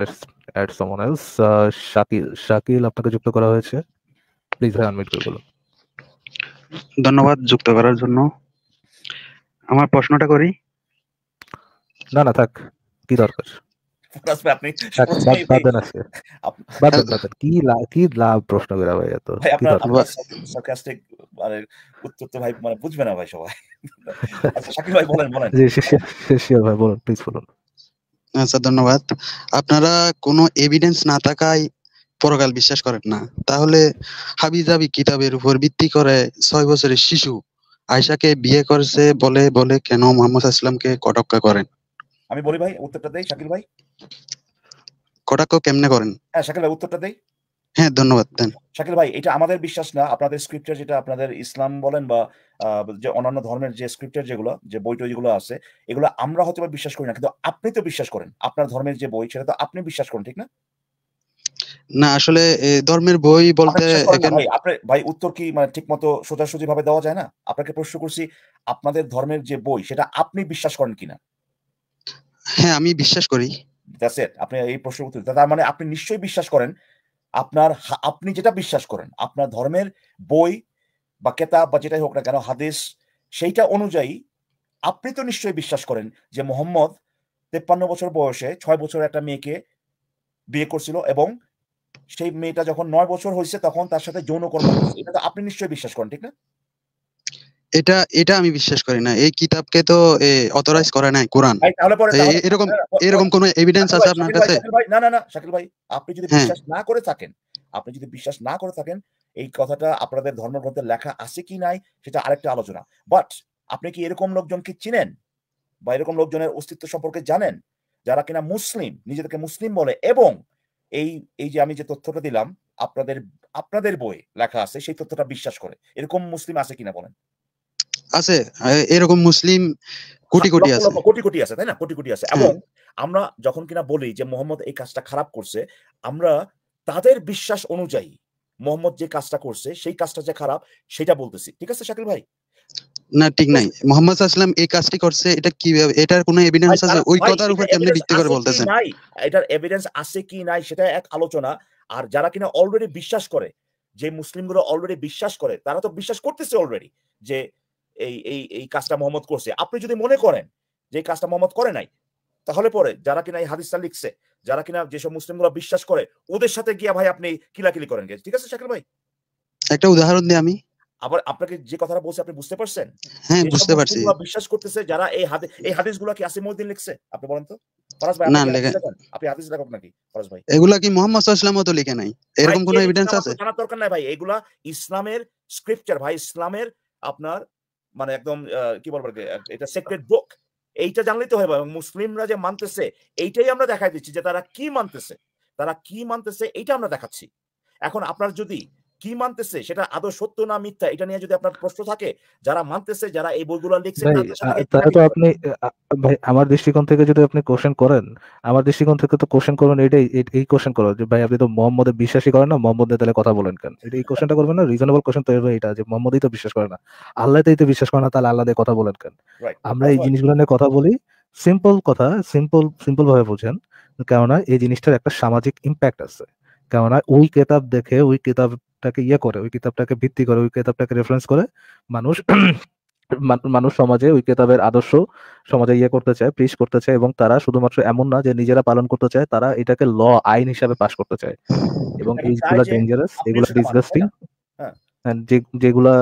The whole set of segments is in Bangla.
Let's add someone else Shakil Shakil আপনাকে যুক্ত করা হয়েছে প্লিজ ভাই আনমিউট করে বলুন ধন্যবাদ যুক্ত করার জন্য আমার প্রশ্নটা করি না না থাক কি দরকার কি লাভ প্রশ্ন মানে উত্তর তো ভাই মানে বুঝবে না ভাই সবাই আচ্ছা, ভাই বলেন বলেন ভাই বলুন প্লিজ বলুন আচ্ছা ধন্যবাদ আপনারা কোনো এভিডেন্স না থাকায় পরকাল বিশ্বাস করেন না তাহলে হাবিজাবি কিতাবের উপর ভিত্তি করে ছয় বছরের শিশু আয়সাকে বিয়ে করেছে বলে বলে কেন মোহাম্মদ ইসলামকে কটাক্ষ করেন আমি বলি ভাই উত্তরটা দেই শাকিল ভাই কটাক্ষ কেমনে করেন হ্যাঁ শাকিল ভাই উত্তরটা দেই হ্যাঁ ধন্যবাদ দেন শাকিল ভাই এটা আমাদের বিশ্বাস না আপনাদের স্ক্রিপ্টার যেটা আপনাদের ইসলাম বলেন বা যে অন্যান্য ধর্মের যে স্ক্রিপ্টার যেগুলো যে বই টইগুলো আছে এগুলো আমরা হয়তো বিশ্বাস করি না কিন্তু আপনি তো বিশ্বাস করেন আপনার ধর্মের যে বই সেটা তো আপনি বিশ্বাস করেন ঠিক না না আসলে ধর্মের বই বলতে ভাই উত্তর কি মানে ঠিক মতো সোজাসুজি ভাবে দেওয়া যায় না আপনাকে প্রশ্ন করছি আপনাদের ধর্মের যে বই সেটা আপনি বিশ্বাস করেন কিনা হ্যাঁ আমি বিশ্বাস করি দ্যাটস ইট আপনি এই প্রশ্ন উত্তর তার মানে আপনি নিশ্চয়ই বিশ্বাস করেন আপনার আপনি যেটা বিশ্বাস করেন আপনার ধর্মের বই বা কেতাব বা যেটাই হোক না কেন হাদিস সেইটা অনুযায়ী আপনি তো নিশ্চয়ই বিশ্বাস করেন যে মোহাম্মদ তেপ্পান্ন বছর বয়সে ছয় বছর একটা মেয়েকে বিয়ে করছিল এবং সেই মেয়েটা যখন নয় বছর হয়েছে তখন তার সাথে যৌন কর্ম এটা তো আপনি নিশ্চয়ই বিশ্বাস করেন ঠিক না এটা এটা আমি বিশ্বাস করি না এই কিতাবকে তো অথরাইজ করে নাই কোরআন এরকম এরকম কোন এভিডেন্স আছে আপনার কাছে না না না শাকিল ভাই আপনি যদি হ্যাঁ। বিশ্বাস না করে থাকেন আপনি যদি বিশ্বাস না করে থাকেন এই কথাটা আপনাদের ধর্মগ্রন্থে লেখা আছে কি নাই সেটা আরেকটা আলোচনা বাট আপনি কি এরকম লোকজনকে চিনেন বা এরকম লোকজনের অস্তিত্ব সম্পর্কে জানেন যারা কিনা মুসলিম নিজেদেরকে মুসলিম বলে এবং এই এই যে আমি যে তথ্যটা দিলাম আপনাদের আপনাদের বই লেখা আছে সেই তথ্যটা বিশ্বাস করে এরকম মুসলিম আছে কিনা বলেন আছে এরকম মুসলিম কোটি কোটি আছে কোটি কোটি আছে তাই না কোটি কোটি আছে হ্যাঁ। এবং আমরা যখন কিনা বলি যে মোহাম্মদ এই কাজটা খারাপ করছে আমরা তাদের বিশ্বাস অনুযায়ী মোহাম্মদ যে কাজটা করছে সেই কাজটা যে খারাপ সেটা বলতেছি ঠিক আছে শাকিল ভাই না ঠিক নাই মোহাম্মদ আসলাম এই কাজটি করছে এটা কি এটার কোনো এভিডেন্স আছে ওই কথার উপর কেমনে ভিত্তি করে বলতেছেন নাই এটার এভিডেন্স আছে কি নাই সেটা এক আলোচনা আর যারা কিনা অলরেডি বিশ্বাস করে যে মুসলিমগুলো অলরেডি বিশ্বাস করে তারা তো বিশ্বাস করতেছে অলরেডি যে এই এই এই কাজটা মোহাম্মদ করছে আপনি যদি মনে করেন যে এই কাজটা মোহাম্মদ করে নাই তাহলে পরে যারা কিনা এই হাদিসটা লিখছে যারা কিনা যেসব মুসলিমরা বিশ্বাস করে ওদের সাথে গিয়া ভাই আপনি কিলাকিলি করেন ঠিক আছে শাকিল ভাই একটা উদাহরণ দিই আমি আবার আপনাকে যে কথাটা বলছি আপনি বুঝতে পারছেন হ্যাঁ বুঝতে পারছি বিশ্বাস করতেছে যারা এই হাদিস এই হাদিসগুলো কি আসিম উদ্দিন লিখছে আপনি বলেন তো ফরাজ ভাই না আপনি হাদিস লেখক নাকি ফরাজ ভাই এগুলা কি মুহাম্মদ সাল্লাল্লাহু আলাইহি তো লিখে নাই এরকম কোনো এভিডেন্স আছে জানার দরকার নাই ভাই এগুলা ইসলামের স্ক্রিপচার ভাই ইসলামের আপনার মানে একদম কি বলবো এটা সেক্রেট বুক এইটা জানলেই তো হবে মুসলিমরা যে মানতেছে এইটাই আমরা দেখাই দিচ্ছি যে তারা কি মানতেছে তারা কি মানতেছে এইটা আমরা দেখাচ্ছি এখন আপনার যদি কি মানতেছে সেটা আদৌ সত্য না মিথ্যা এটা নিয়ে যদি আপনার প্রশ্ন থাকে যারা মানতেছে যারা এই বইগুলো লিখছে তাহলে তো আপনি ভাই আমার দৃষ্টিকোণ থেকে যদি আপনি কোশ্চেন করেন আমার দৃষ্টিকোণ থেকে তো কোশ্চেন করবেন এটাই এই কোশ্চেন করো যে ভাই আপনি তো মোহাম্মদে বিশ্বাসই করেন না মোহাম্মদ নিয়ে তাহলে কথা বলেন কেন এটা এই কোশ্চেনটা করবেন না রিজনেবল কোশ্চেন তো এটা যে মোহাম্মদই তো বিশ্বাস করে না আল্লাহতেই তো বিশ্বাস করে না তাহলে আল্লাহ দিয়ে কথা বলেন কেন আমরা এই জিনিসগুলো নিয়ে কথা বলি সিম্পল কথা সিম্পল সিম্পল ভাবে বোঝেন কেননা এই জিনিসটার একটা সামাজিক ইম্প্যাক্ট আছে কেননা ওই কেতাব দেখে ওই কেতাবটাকে ইয়ে করে ওই কিতাবটাকে ভিত্তি করে ওই কেতাবটাকে রেফারেন্স করে মানুষ মানুষ সমাজে ওই কেতাবের আদর্শ সমাজে ইয়ে করতে চায় প্রিস করতে চায় এবং তারা শুধুমাত্র এমন না যে নিজেরা পালন করতে চায় তারা এটাকে ল আইন হিসাবে পাশ করতে চায় হ্যাঁ, এবং মানে এইগুলা ডেঞ্জারাস এগুলা ডিসগাস্টিং যেগুলা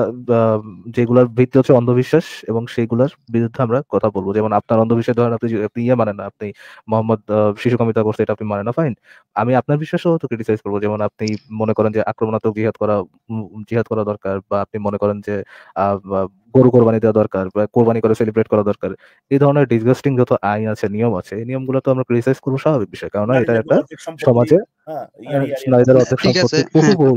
যেগুলার ভিত্তি হচ্ছে অন্ধবিশ্বাস এবং সেইগুলার বিরুদ্ধে আমরা কথা বলবো যেমন আপনার অন্ধবিশ্বাস ধরেন আপনি আপনি ইয়ে মানেন না আপনি মোহাম্মদ শিশু কমিতা করছে এটা আপনি মানেন না ফাইন আমি আপনার বিশ্বাসও ক্রিটিসাইজ করবো যেমন আপনি মনে করেন যে আক্রমণাত্মক জিহাদ করা জিহাদ করা দরকার বা আপনি মনে করেন যে গরু কোরবানি দেওয়া দরকার বা কোরবানি করে সেলিব্রেট করা দরকার এই ধরনের ডিসগাস্টিং যত আইন আছে নিয়ম আছে এই নিয়মগুলো তো আমরা ক্রিটিসাইজ করবো স্বাভাবিক বিষয় কারণ হ্যাঁ, এটা একটা সমাজে নারীদের অর্ধেক সম্পত্তি বহু হ্যাঁ, হ্যাঁ। বহু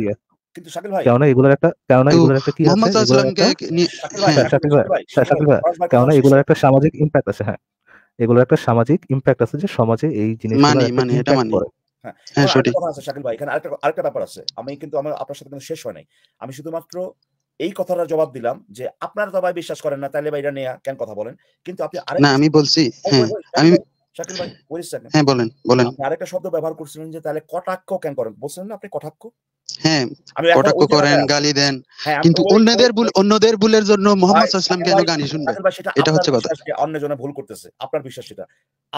কিন্তু শাকিল ভাই কেননা এগুলোর একটা কেননা এগুলোর একটা কি আছে শাকিল ভাই কেননা এগুলোর হ্যাঁ। একটা সামাজিক আছে হ্যাঁ এগুলোর একটা সামাজিক আছে যে সমাজে এই জিনিস মানে মানে এটা মানে হ্যাঁ, হ্যাঁ সঠিক শাকিল ভাই এখানে আরেকটা আরেকটা ব্যাপার আছে আমি কিন্তু আমার আপনার সাথে কিন্তু শেষ হয় নাই আমি শুধুমাত্র এই কথাটা জবাব দিলাম যে আপনারা তো ভাই বিশ্বাস করেন না তাহলে ভাই এটা নিয়ে কেন কথা বলেন কিন্তু আপনি না আমি বলছি হ্যাঁ আমি শাকিল ভাই সেকেন্ড হ্যাঁ বলেন বলেন আরেকটা শব্দ ব্যবহার করছিলেন যে তাহলে কটাক্ষ কেন করেন না আপনি কটাক্ষ হ্যাঁ কটাক্ষ করেন গালি দেন হ্যাঁ, কিন্তু অন্যদের ভুল অন্যদের ভুলের জন্য মোহাম্মদ কেন গালি শুনবে এটা হচ্ছে কথা ভুল করতেছে আপনার বিশ্বাস সেটা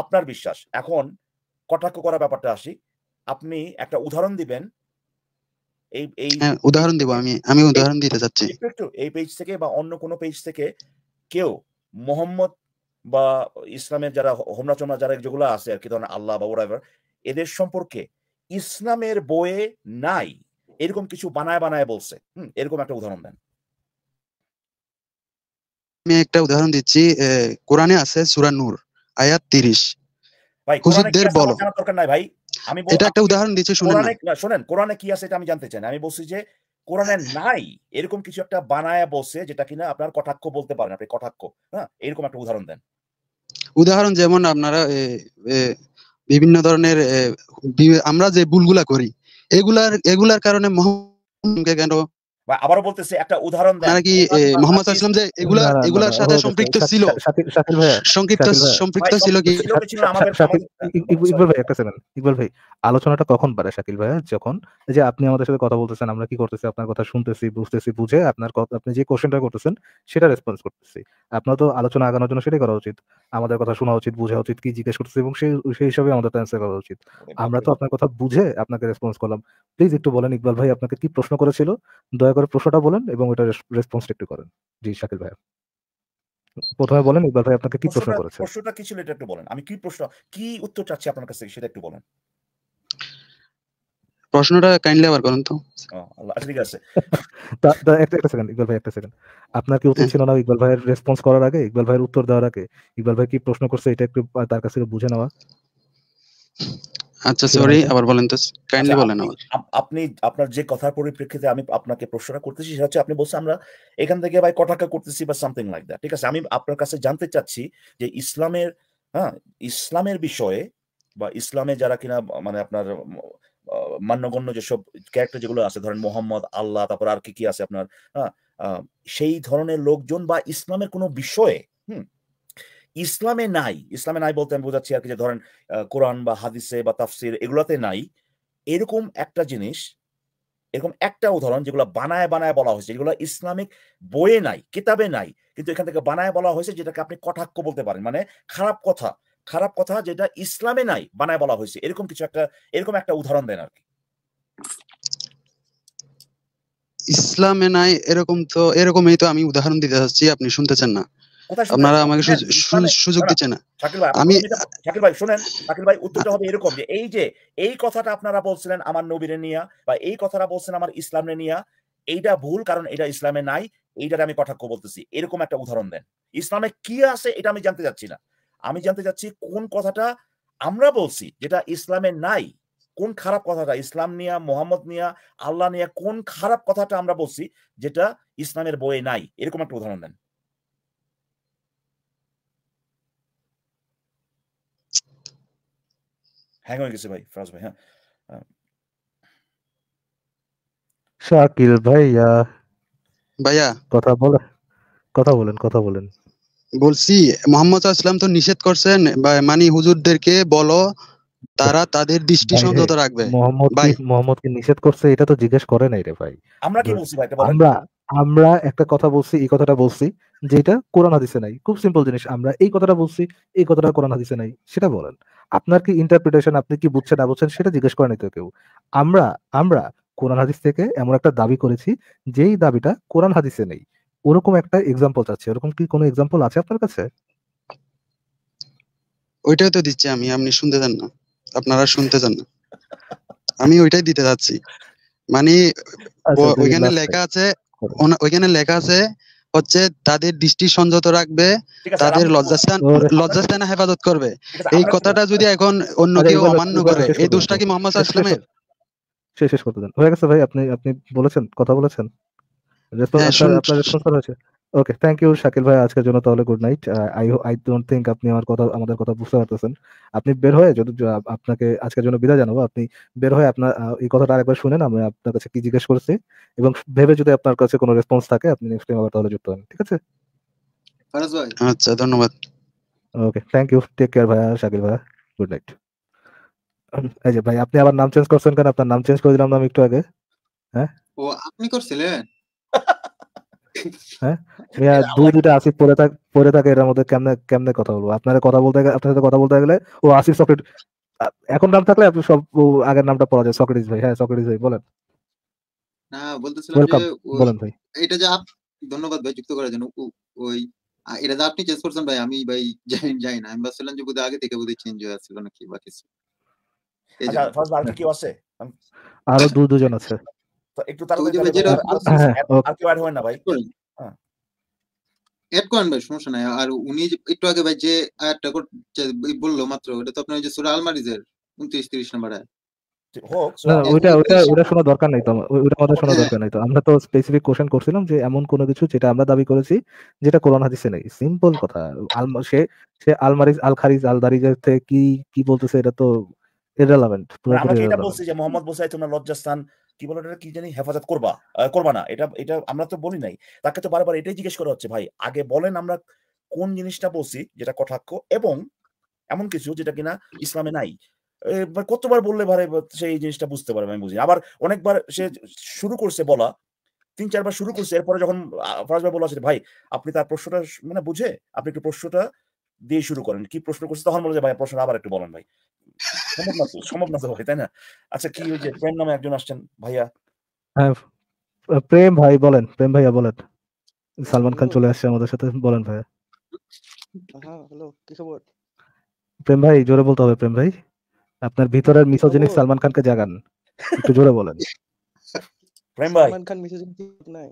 আপনার বিশ্বাস এখন কটাক্ষ করা ব্যাপারটা আসি আপনি একটা উদাহরণ দিবেন এই এই হ্যাঁ, উদাহরণ দিব আমি আমি উদাহরণ দিতে যাচ্ছি একটু এই পেজ থেকে বা অন্য কোনো পেজ থেকে কেউ মোহাম্মদ বা ইসলামের যারা হোমরা চোমরা যারা যেগুলো আছে আর কি ধরেন আল্লাহ বা ওরাইভার এদের সম্পর্কে ইসলামের বইয়ে নাই এরকম কিছু বানায় বানায় বলছে হম এরকম একটা উদাহরণ দেন আমি একটা উদাহরণ দিচ্ছি কোরআনে আছে সূরা নূর আয়াত 30 হুজুরদের বলো দরকার নাই ভাই আমি এটা একটা উদাহরণ দিচ্ছি শুনেন কোরআনে কি আছে এটা আমি জানতে চাই আমি বলছি যে কোরআনে নাই এরকম কিছু একটা বানায় বসে যেটা কিনা আপনার কটাক্ষ বলতে পারেন আপনি কটাক্ষ হ্যাঁ এরকম একটা উদাহরণ দেন উদাহরণ যেমন আপনারা বিভিন্ন ধরনের আমরা যে ভুলগুলা করি এগুলার এগুলার কারণে কেন আবারও বলতেছে একটা উদাহরণ মানে কি মোহাম্মদ আসলাম যে এগুলা এগুলার সাথে সম্পৃক্ত ছিল সম্পৃক্ত ছিল কি ইকবাল ভাই একটা সেকেন্ড ইকবাল ভাই আলোচনাটা কখন বাড়ে শাকিল ভাই যখন যে আপনি আমাদের সাথে কথা বলতেছেন আমরা কি করতেছি আপনার কথা শুনতেছি বুঝতেছি বুঝে আপনার আপনি যে কোশ্চেনটা করতেছেন সেটা রেসপন্স করতেছি আপনার তো আলোচনা আগানোর জন্য সেটাই করা উচিত আমাদের কথা শোনা উচিত বোঝা উচিত কি জিজ্ঞেস করতেছে এবং সেই সেই হিসাবে আমাদের অ্যান্সার করা উচিত মানে আমরা তো আপনার কথা বুঝে আপনাকে রেসপন্স করলাম প্লিজ একটু বলেন ইকবাল ভাই আপনাকে কি প্রশ্ন করেছিল দয়া করে প্রশ্নটা বলেন এবং ওটা রেসপন্স একটু করেন জি শাকিল ভাই প্রথমে বলেন ইকবাল ভাই আপনাকে কি প্রশ্ন করেছে প্রশ্নটা কি ছিল এটা একটু বলেন আমি কি প্রশ্ন কি উত্তর চাচ্ছি আপনার কাছে সেটা একটু বলেন প্রশ্নটা কাইন্ডলি আবার করুন তো ঠিক আছে ইকবাল ভাই একটা সেকেন্ড আপনার কি উচিত হ্যাঁ। ছিল না ইকবাল ভাইয়ের রেসপন্স করার আগে ইকবাল ভাইয়ের উত্তর দেওয়ার আগে ইকবাল ভাই কি প্রশ্ন করছে এটা একটু তার বুঝে নেওয়া আচ্ছা সরি আবার বলেন তো কাইন্ডলি আচ্ছা, বলেন আপনি আপনার যে কথার পরিপ্রেক্ষিতে আমি আপনাকে প্রশ্নটা করতেছি সেটা হচ্ছে আপনি বলছেন আমরা এখান থেকে ভাই কটাকা করতেছি বা সামথিং লাইক দ্যাট ঠিক আছে আমি আপনার কাছে জানতে চাচ্ছি যে ইসলামের হ্যাঁ ইসলামের বিষয়ে বা ইসলামে যারা কিনা মানে আপনার মান্যগণ্য যেসব ক্যারেক্টার যেগুলো আছে ধরেন মোহাম্মদ আল্লাহ তারপর আর কি কি আছে আপনার হ্যাঁ, সেই ধরনের লোকজন বা ইসলামের কোনো বিষয়ে ইসলামে নাই ইসলামে নাই বলতে আমি বোঝাচ্ছি আর কি যে ধরেন কোরআন বা হাদিসে বা তাফসির এগুলাতে নাই এরকম একটা জিনিস এরকম একটা উদাহরণ যেগুলো বানায় বানায় বলা হয়েছে যেগুলো ইসলামিক বইয়ে নাই কিতাবে নাই কিন্তু এখান থেকে বানায় বলা হয়েছে যেটাকে আপনি কটাক্ষ বলতে পারেন মানে খারাপ কথা খারাপ কথা যেটা ইসলামে নাই বানায় বলা হয়েছে এরকম কিছু একটা এরকম একটা উদাহরণ দেন আর কি ইসলামে নাই এরকম তো এরকমই তো আমি উদাহরণ দিতে চাচ্ছি আপনি শুনতেছেন না আপনারা আমাকে সুযোগ দিচ্ছেন না আমি শাকিল ভাই শুনেন শাকিল ভাই উত্তরটা হবে এরকম যে এই যে এই কথাটা আপনারা বলছিলেন আমার নবীরে নিয়া বা এই কথাটা বলছেন আমার ইসলামে নিয়া এইটা ভুল কারণ এটা ইসলামে নাই এইটার আমি কটাক্ষ বলতেছি এরকম একটা উদাহরণ দেন ইসলামে কি আছে এটা আমি জানতে চাচ্ছি না আমি জানতে চাচ্ছি কোন কথাটা আমরা বলছি যেটা ইসলামে নাই কোন খারাপ কথাটা ইসলাম নিয়া মোহাম্মদ নিয়া আল্লাহ নিয়া কোন খারাপ কথাটা আমরা বলছি যেটা ইসলামের বইয়ে নাই এরকম একটা উদাহরণ দেন হ্যাং হয়ে গেছে ভাই ফরাজ ভাই হ্যাঁ শাকিল ভাইয়া ভাইয়া কথা বলে কথা বলেন কথা বলেন বলছি মোহাম্মদ আসলাম তো নিষেধ করছেন মানে হুজুরদেরকে বলো তারা তাদের দৃষ্টি সংযত রাখবে মোহাম্মদ মোহাম্মদকে নিষেধ করছে এটা তো জিজ্ঞেস করে নাই রে ভাই আমরা কি বলছি ভাই আমরা আমরা একটা কথা বলছি এই কথাটা বলছি যেটা কোরআন হাদিসে নাই খুব সিম্পল জিনিস আমরা এই কথাটা বলছি এই কথাটা কোরআন হাদিসে নাই সেটা বলেন আপনার কি ইন্টারপ্রিটেশন আপনি কি বুঝছেন না বুঝছেন সেটা জিজ্ঞেস করে নিতে কেউ আমরা আমরা কোরআন হাদিস থেকে এমন একটা দাবি করেছি যেই দাবিটা কোরআন হাদিসে নেই ওরকম একটা এক্সাম্পল চাচ্ছি ওরকম কি কোনো এক্সাম্পল আছে আপনার কাছে ওইটাই তো দিচ্ছি আমি আপনি শুনতে চান না আপনারা শুনতে চান না আমি ওইটাই দিতে যাচ্ছি মানে আচ্ছা, ওইখানে লেখা আছে ওইখানে লেখা আছে হচ্ছে তাদের দৃষ্টি সংযত রাখবে তাদের লজ্জাস্থান লজ্জাস্থানে হেফাজত করবে এই কথাটা যদি এখন অন্য আচ্ছা, কেউ অমান্য করে এই দোষটা কি মোহাম্মদ আসলামের শেষ শেষ করতে দেন হয়ে গেছে ভাই আপনি আপনি বলেছেন কথা বলেছেন ওকে থ্যাংক ইউ শাকিল ভাই আজকের জন্য তাহলে good night I I don't think আপনি আমার কথা আমাদের কথা বুঝতে পারতেছেন আপনি বের হয়ে যদি আপনাকে আজকের জন্য বিদায় জানাবো আপনি বের হয়ে আপনার এই কথাটা আরেকবার শুনেন আমি আপনার কাছে কি জিজ্ঞেস করছি এবং ভেবে যদি আপনার কাছে কোনো রেসপন্স থাকে আপনি নেক্সট টাইম আবার তাহলে যুক্ত হন ঠিক আছে ফারাজ ভাই আচ্ছা ধন্যবাদ okay thank you take care ভাইয়া শাকিল ভাইয়া গুড নাইট এই যে ভাই আপনি আবার নাম চেঞ্জ করছেন কেন আপনার নাম চেঞ্জ করে দিলাম আমি একটু আগে হ্যাঁ ও আপনি করছিলেন হ্যাঁ দুই দুটা আসিফ পরে থাক পরে থাকে এটার মধ্যে কেমনে কেমনে কথা বলবো আপনারা কথা বলতে আপনার সাথে কথা বলতে গেলে ও আসিফ এখন নাম থাকলে আপনি সব আগের নামটা পড়া যায় ভাই হ্যাঁ ভাই বলেন ভাই এটা যে আপ ধন্যবাদ ভাই যুক্ত করার জন্য ওই এটা যে আপনি চেঞ্জ করছেন ভাই আমি ভাই জানি জানি না আমি ভাবছিলাম যে আগে থেকে বুঝে চেঞ্জ হয়ে আসছিল নাকি বা কিছু আচ্ছা ফার্স্ট বার কি আছে আরো দু দুজন আছে একটু তাড়াতাড়ি আচ্ছা, আচ্ছা, আচ্ছা, না ভাই এমন কোনো কিছু যেটা আমরা দাবি করেছি যেটা কোরআন হাদিসে নেই সিম্পল কথা সে সে আলমারিজ আল খারিজ আল থেকে কি কি বলতেছে এটা তো আমরা বলছি যে মোহাম্মদ বসাই লজ্জাস্থান কি বলো এটা কি জানি হেফাজত করবা করবা না এটা এটা আমরা তো বলি নাই তাকে তো বারবার এটাই জিজ্ঞেস করা হচ্ছে ভাই আগে বলেন আমরা কোন জিনিসটা বলছি যেটা কটাক্ষ এবং এমন কিছু যেটা কিনা ইসলামে নাই কতবার বললে ভারে সেই জিনিসটা বুঝতে পারবে আমি বুঝি আবার অনেকবার সে শুরু করছে বলা তিন চারবার শুরু করছে এরপরে যখন ফরাজ ভাই বলা আচ্ছা ভাই আপনি তার প্রশ্নটা মানে বুঝে আপনি একটু প্রশ্নটা দিয়ে শুরু করেন কি প্রশ্ন করছে তখন বলে যে ভাই প্রশ্ন আবার একটু বলেন ভাই সম্ভব না তো সম্ভব না তো ভাই তাই না আচ্ছা কি ওই যে প্রেম নামে একজন আসছেন ভাইয়া হ্যাঁ, প্রেম ভাই বলেন প্রেম ভাইয়া বলেন সালমান খান চলে আসছে আমাদের সাথে বলেন ভাইয়া হ্যাঁ হ্যালো কি খবর প্রেম ভাই জোরে বলতে হবে প্রেম ভাই আপনার ভিতরের মিসোজিনিক সালমান খানকে জাগান একটু জোরে বলেন প্রেম ভাই সালমান খান মিসোজিনিক নাই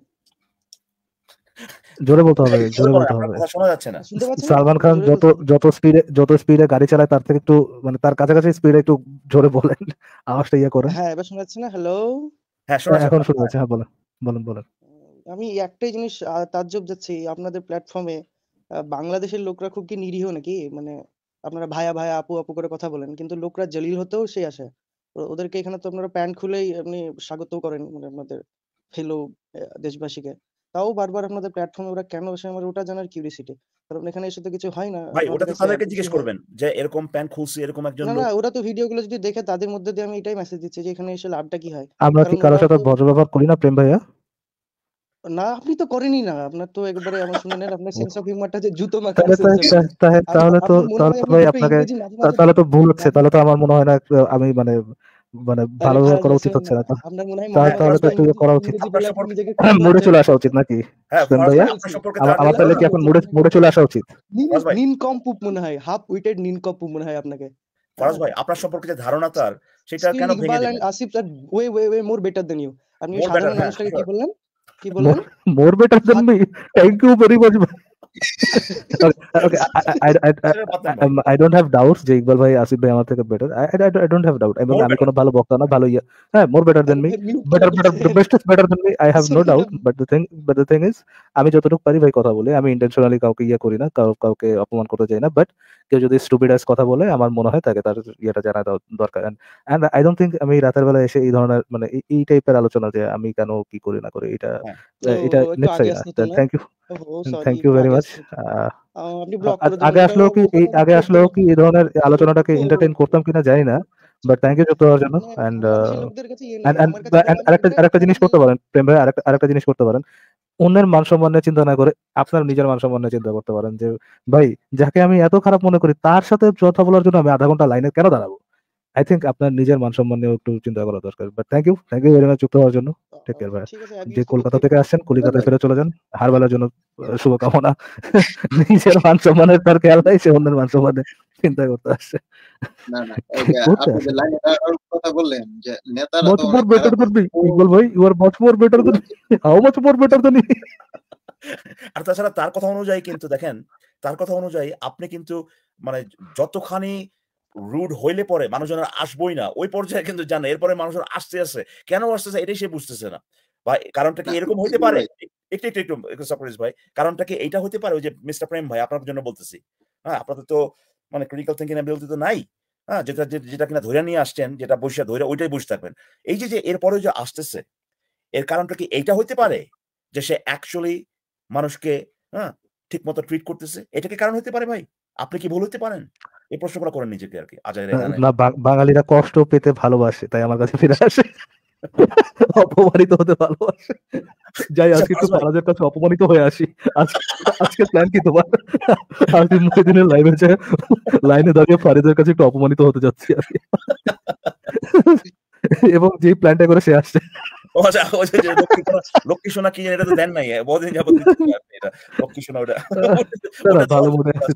জোরে বলতে হবে জোরে বলতে হবে শোনা যাচ্ছে না সালমান খান যত যত স্পিডে যত স্পিডে গাড়ি চালায় তার থেকে একটু মানে তার কাছাকাছি স্পিডে একটু জোরে বলেন আওয়াজটা ইয়া করে হ্যাঁ এবার শোনা যাচ্ছে না হ্যালো হ্যাঁ শোনা এখন শোনা যাচ্ছে হ্যাঁ বলেন বলেন বলেন আমি একটাই জিনিস তাজ্জব যাচ্ছি আপনাদের প্ল্যাটফর্মে বাংলাদেশের লোকরা খুব কি নিরীহ নাকি মানে আপনারা ভায়া ভায়া আপু আপু করে কথা বলেন কিন্তু লোকরা জলিল হতেও সেই আসে ওদেরকে এখানে তো আপনারা প্যান্ট খুলেই আপনি স্বাগত করেন মানে আপনাদের ফেলো দেশবাসীকে তাও বারবার আপনাদের প্ল্যাটফর্মে ওরা কেন আসে আমার ওটা জানার কিউরিসিটি কারণ এখানে এসে তো কিছু হয় না ভাই ওটা তো তাদেরকে জিজ্ঞেস করবেন যে এরকম প্যান্ট খুলছি এরকম একজন না না ওরা তো ভিডিওগুলো যদি দেখে তাদের মধ্যে দিয়ে আমি এটাই মেসেজ দিচ্ছি যে এখানে এসে লাভটা কি হয় আমরা কি কারোর সাথে বজ্র ব্যবহার করি না প্রেম ভাইয়া না আপনি তো করেনই না আপনার তো একবারে আমার শুনে নেন আপনার সেন্স অফ হিউমারটা যে জুতো মাখা তাহলে তো তাহলে তো তাহলে তো ভুল হচ্ছে তাহলে তো আমার মনে হয় না আমি মানে মানে ভালোভাবে করা উচিত হচ্ছে না তাহলে তো একটু করা উচিত মোড়ে হ্যাঁ, হ্যাঁ, হ্যাঁ, চলে আসা উচিত নাকি ভাইয়া আমার তাহলে কি এখন মোড়ে মোড়ে চলে আসা উচিত নিন কম পুপ মনে হয় হাফ উইটেড নিন কম পুপ মনে হয় আপনাকে ফরাজ ভাই আপনার সম্পর্কে যে ধারণা তার সেটা কেন ভেঙে দিলেন Asif sir way way way more better than you আপনি সাধারণ মানুষটাকে কি বললেন কি বললেন more better than me thank you very much ভাই Uh, okay, I, I, um, I, don't have doubts যে ইকবাল ভাই আসিফ ভাই আমার থেকে better I I don't have doubt এবং আমি কোনো ভালো বক্তা না ভালো ইয়া হ্যাঁ more better than me better better best is better than me I have no doubt but the thing but the thing is আমি যতটুকু পারি ভাই কথা বলি আমি ইন্টেনশনালি কাউকে ইয়া করি না কাউকে অপমান করতে চাই না বাট কেউ যদি স্টুপিডাস কথা বলে আমার মনে হয় তাকে তার ইয়েটা জানা দরকার অ্যান্ড আই ডোন্ট থিঙ্ক আমি রাতের বেলা এসে এই ধরনের মানে এই টাইপের আলোচনা যে আমি কেন কি করি না করি এটা হ্যাঁ, এটা thank you thank you very much আগে আসলেও কি এই আগে আসলেও কি এই ধরনের আলোচনাটাকে এন্টারটেইন করতাম কিনা জানি না বাট থ্যাংক ইউ যুক্ত হওয়ার জন্য অ্যান্ড ইয়ে আরেকটা আরেকটা জিনিস করতে পারেন প্রেম ভাই আরেকটা জিনিস করতে পারেন অন্যের মান সম্মান নিয়ে চিন্তা না করে আপনার নিজের মান সম্মান নিয়ে চিন্তা করতে পারেন যে ভাই যাকে আমি এত খারাপ মনে করি তার সাথে কথা বলার জন্য আমি আধা ঘন্টা লাইনে কেন দাঁড়াবো আই থিঙ্ক আপনার নিজের মান সম্মান নিয়ে একটু চিন্তা করা দরকার but thank you thank you very much যুক্ত হওয়ার জন্য টেক কেয়ার ভাই যে কলকাতা থেকে আসছেন কলকাতায় ফিরে চলে যান হারবেলার জন্য শুভকামনা নিজের মান সম্মানের তার খেয়াল নাই সে অন্যের মান সম্মানে চিন্তা করতে আসছে তাছাড়া তার কথা অনুযায়ী কিন্তু দেখেন তার কথা অনুযায়ী আপনি কিন্তু মানে যতখানি রুড হইলে পরে মানুষজন আসবোই না ওই পর্যায়ে কিন্তু জান এরপরে মানুষজন আসতে আসে কেন আসতেছে এটাই সে বুঝতেছে না ভাই কারণটা কি এরকম হইতে পারে একটু একটু একটু ভাই কারণটা কি এটা হতে পারে ওই যে মিস্টার প্রেম ভাই আপনার জন্য বলতেছি হ্যাঁ আপনাদের তো মানে ক্রিটিক্যাল থিঙ্কিং অ্যাবিলিটি তো নাই হ্যাঁ যেটা যেটা কিনা ধরে নিয়ে আসছেন যেটা বসে ধরে ওইটাই বসে থাকবেন এই যে যে এরপরে যে আসতেছে এর কারণটা কি এইটা হইতে পারে যে সে অ্যাকচুয়ালি মানুষকে হ্যাঁ ঠিক মতো ট্রিট করতেছে এটা কি কারণ হতে পারে ভাই আপনি কি ভুল হতে পারেন এই প্রশ্নগুলো করেন নিজেকে আর কি না বাঙালিরা কষ্ট পেতে ভালোবাসে তাই আমার কাছে ফিরে আসে অপমানিত হতে ভালোবাসে যাই আজকে একটু ফারাজের কাছে অপমানিত হয়ে আসি আজকে প্ল্যান কি তোমার আজকে মহিদিনের লাইভে যে লাইনে দাঁড়িয়ে ফারাজের কাছে একটু অপমানিত হতে যাচ্ছি আর এবং যে প্ল্যানটা করে সে আসছে আচ্ছা, লক্ষ্মী সোনা কি এটা তো দেন নাই বহুদিন যাবত লক্ষ্মী সোনা ওটা ভালো মনে আছে